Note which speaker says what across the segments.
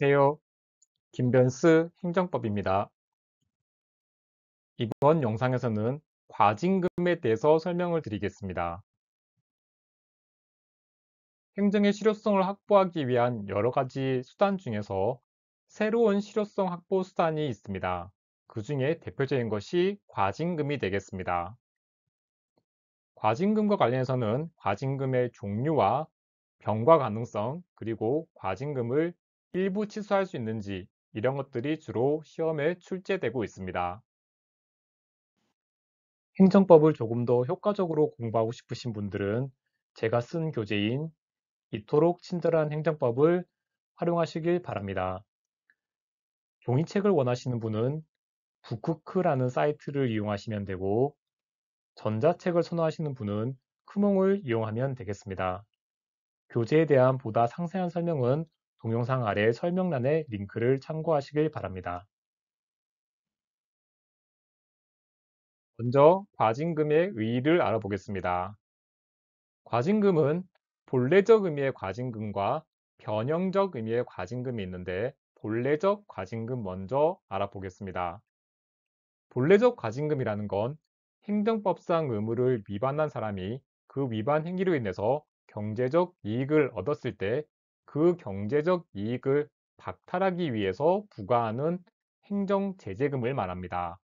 Speaker 1: 안녕하세요. 김변스 행정법입니다. 이번 영상에서는 과징금에 대해서 설명을 드리겠습니다. 행정의 실효성을 확보하기 위한 여러 가지 수단 중에서 새로운 실효성 확보 수단이 있습니다. 그 중에 대표적인 것이 과징금이 되겠습니다. 과징금과 관련해서는 과징금의 종류와 병과 가능성, 그리고 과징금을 일부 취소할 수 있는지 이런 것들이 주로 시험에 출제되고 있습니다. 행정법을 조금 더 효과적으로 공부하고 싶으신 분들은 제가 쓴 교재인 이토록 친절한 행정법을 활용하시길 바랍니다. 종이책을 원하시는 분은 북크크라는 사이트를 이용하시면 되고 전자책을 선호하시는 분은 크몽을 이용하면 되겠습니다. 교재에 대한 보다 상세한 설명은 동영상 아래 설명란의 링크를 참고하시길 바랍니다. 먼저 과징금의 의의를 알아보겠습니다. 과징금은 본래적 의미의 과징금과 변형적 의미의 과징금이 있는데 본래적 과징금 먼저 알아보겠습니다. 본래적 과징금이라는 건 행정법상 의무를 위반한 사람이 그 위반 행위로 인해서 경제적 이익을 얻었을 때그 경제적 이익을 박탈하기 위해서 부과하는 행정제재금을 말합니다.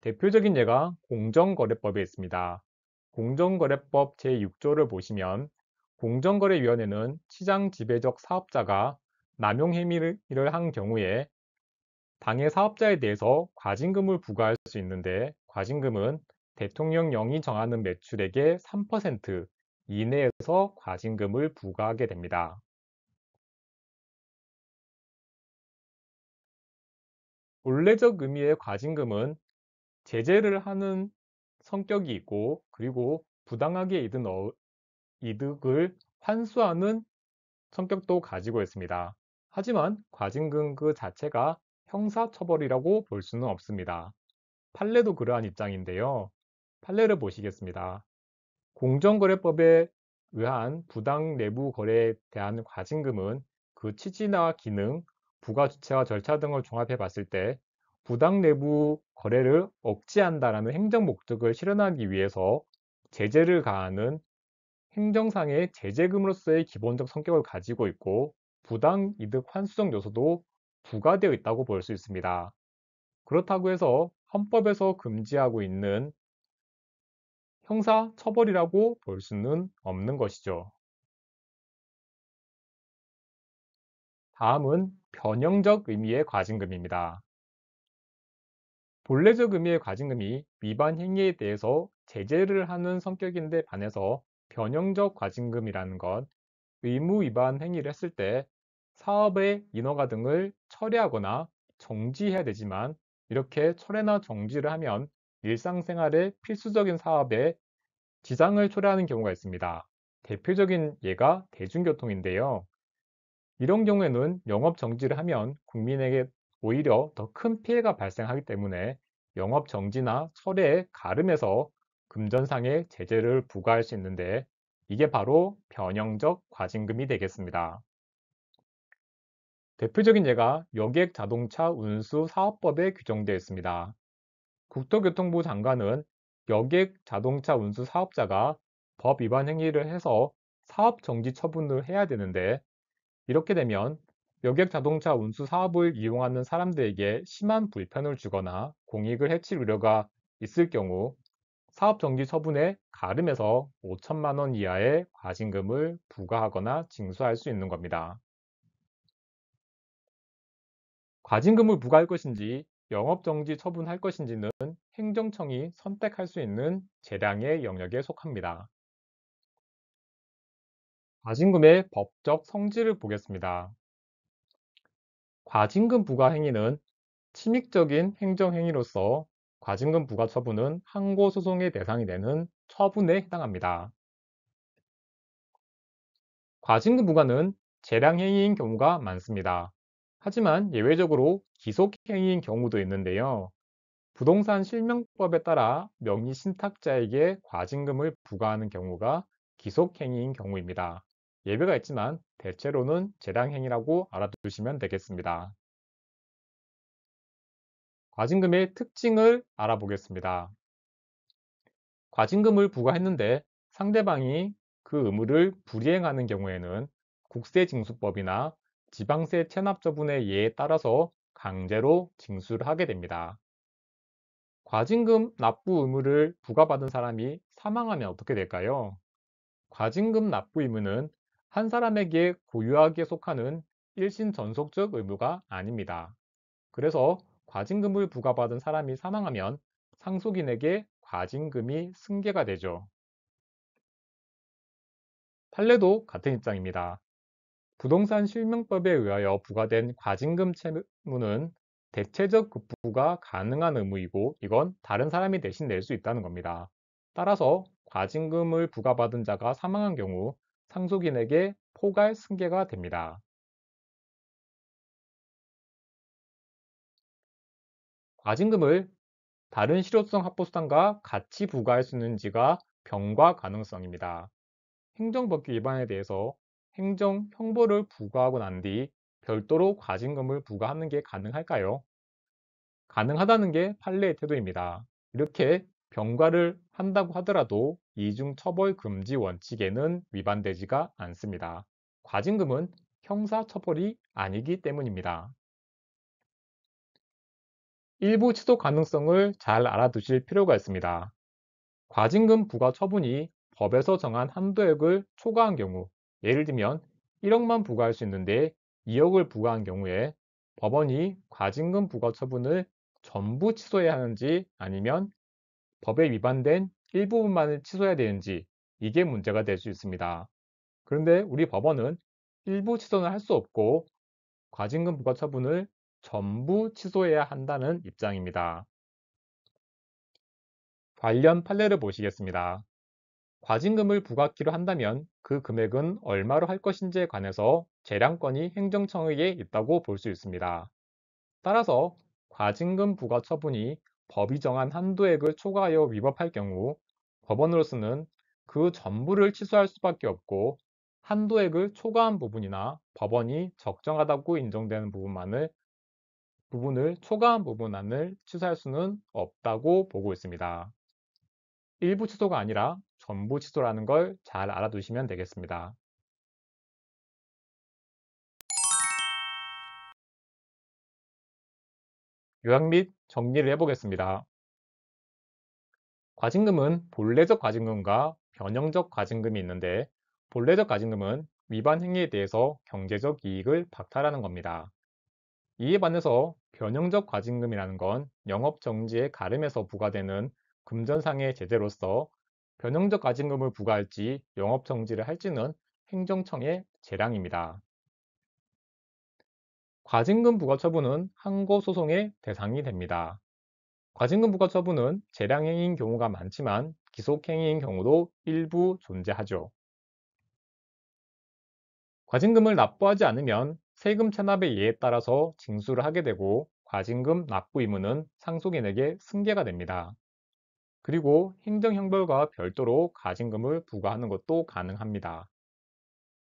Speaker 1: 대표적인 예가 공정거래법에 있습니다. 공정거래법 제6조를 보시면 공정거래위원회는 시장 지배적 사업자가 남용 행위를 한 경우에 당해 사업자에 대해서 과징금을 부과할 수 있는데 과징금은 대통령령이 정하는 매출액의
Speaker 2: 3% 이내에서 과징금을 부과하게 됩니다. 본래적 의미의 과징금은 제재를 하는 성격이 있고 그리고
Speaker 1: 부당하게 이득 어, 이득을 환수하는 성격도 가지고 있습니다. 하지만 과징금 그 자체가 형사처벌이라고 볼 수는 없습니다. 판례도 그러한 입장인데요. 판례를 보시겠습니다. 공정거래법에 의한 부당 내부 거래에 대한 과징금은 그 취지나 기능, 부과 주체와 절차 등을 종합해 봤을 때 부당 내부 거래를 억제한다라는 행정 목적을 실현하기 위해서 제재를 가하는 행정상의 제재금으로서의 기본적 성격을 가지고 있고 부당 이득 환수적 요소도 부과되어 있다고 볼 수 있습니다.
Speaker 2: 그렇다고 해서 헌법에서 금지하고 있는 형사 처벌이라고 볼 수는 없는 것이죠. 다음은 변형적 의미의 과징금입니다.
Speaker 1: 본래적 의미의 과징금이 위반 행위에 대해서 제재를 하는 성격인데 반해서 변형적 과징금이라는 건 의무 위반 행위를 했을 때 사업의 인허가 등을 철회하거나 정지해야 되지만 이렇게 철회나 정지를 하면 일상생활의 필수적인 사업에 지장을 초래하는 경우가 있습니다. 대표적인 예가 대중교통인데요. 이런 경우에는 영업 정지를 하면 국민에게 오히려 더 큰 피해가 발생하기 때문에 영업 정지나 철회에가름해서 금전상의 제재를 부과할 수 있는데 이게 바로 변형적 과징금이 되겠습니다. 대표적인 예가 여객 자동차 운수 사업법에 규정되어 있습니다. 국토교통부 장관은 여객 자동차 운수 사업자가 법 위반 행위를 해서 사업 정지 처분을 해야 되는데 이렇게 되면 여객 자동차 운수 사업을 이용하는 사람들에게 심한 불편을 주거나 공익을 해칠 우려가 있을 경우 사업 정지 처분에 가름해서 5천만 원 이하의 과징금을 부과하거나 징수할 수 있는 겁니다. 과징금을 부과할 것인지 영업정지 처분할 것인지는 행정청이 선택할 수 있는 재량의 영역에 속합니다.
Speaker 2: 과징금의 법적 성질을 보겠습니다. 과징금 부과 행위는 침익적인
Speaker 1: 행정행위로서 과징금 부과 처분은 항고 소송의 대상이 되는 처분에 해당합니다. 과징금 부과는 재량행위인 경우가 많습니다. 하지만 예외적으로 기속행위인 경우도 있는데요. 부동산 실명법에 따라 명의 신탁자에게 과징금을 부과하는 경우가 기속행위인 경우입니다. 예외가 있지만 대체로는
Speaker 2: 재량행위라고 알아두시면 되겠습니다. 과징금의 특징을 알아보겠습니다. 과징금을 부과했는데
Speaker 1: 상대방이 그 의무를 불이행하는 경우에는 국세징수법이나 지방세 체납 처분의 예에 따라서 강제로 징수를 하게 됩니다. 과징금 납부 의무를 부과받은 사람이 사망하면 어떻게 될까요? 과징금 납부 의무는 한 사람에게 고유하게 속하는 일신 전속적 의무가 아닙니다. 그래서 과징금을 부과받은 사람이 사망하면 상속인에게 과징금이 승계가 되죠. 판례도 같은 입장입니다. 부동산 실명법에 의하여 부과된 과징금 채무는 대체적 급부가 가능한 의무이고 이건 다른 사람이 대신 낼 수 있다는 겁니다. 따라서 과징금을
Speaker 2: 부과받은 자가 사망한 경우 상속인에게 포괄 승계가 됩니다. 과징금을 다른 실효성 합보수단과 같이 부과할 수 있는지가 병과
Speaker 1: 가능성입니다. 행정법규 위반에 대해서 행정 형벌을 부과하고 난 뒤 별도로 과징금을 부과하는 게 가능할까요? 가능하다는 게 판례의 태도입니다. 이렇게 병과를 한다고 하더라도 이중 처벌 금지 원칙에는 위반되지가 않습니다. 과징금은 형사 처벌이 아니기 때문입니다. 일부 취소 가능성을 잘 알아두실 필요가 있습니다. 과징금 부과 처분이 법에서 정한 한도액을 초과한 경우 예를 들면 1억만 부과할 수 있는데 2억을 부과한 경우에 법원이 과징금 부과 처분을 전부 취소해야 하는지 아니면 법에 위반된 일부분만을 취소해야 되는지 이게 문제가 될 수 있습니다. 그런데 우리 법원은 일부 취소는 할 수 없고 과징금 부과 처분을 전부 취소해야 한다는 입장입니다. 관련 판례를 보시겠습니다. 과징금을 부과키로 한다면 그 금액은 얼마로 할 것인지에 관해서 재량권이 행정청에게 있다고 볼 수 있습니다. 따라서 과징금 부과 처분이 법이 정한 한도액을 초과하여 위법할 경우 법원으로서는 그 전부를 취소할 수밖에 없고 한도액을 초과한 부분이나 법원이 적정하다고 인정되는 부분만을 부분을 초과한 부분만을 취소할 수는 없다고 보고 있습니다. 일부 취소가 아니라 전부
Speaker 2: 취소라는 걸 잘 알아두시면 되겠습니다. 요약 및 정리를 해보겠습니다. 과징금은 본래적 과징금과
Speaker 1: 변형적 과징금이 있는데 본래적 과징금은 위반 행위에 대해서 경제적 이익을 박탈하는 겁니다. 이에 반해서 변형적 과징금이라는 건 영업정지의 가름에서 부과되는 금전상의 제재로서 변형적 가진금을 부과할지 영업정지를 할지는 행정청의 재량입니다. 과징금 부과 처분은 항고 소송의 대상이 됩니다. 과징금 부과 처분은 재량행위인 경우가 많지만 기속행위인 경우도 일부 존재하죠. 과징금을 납부하지 않으면 세금 체납의 예에 따라서 징수를 하게 되고 과징금 납부 의무는 상속인에게 승계가 됩니다. 그리고 행정형벌과 별도로 과징금을 부과하는 것도 가능합니다.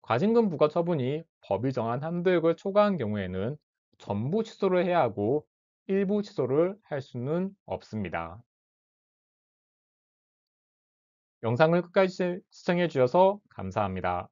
Speaker 1: 과징금 부과 처분이 법이 정한
Speaker 2: 한도액을 초과한 경우에는 전부 취소를 해야 하고 일부 취소를 할 수는 없습니다. 영상을 끝까지 시청해 주셔서 감사합니다.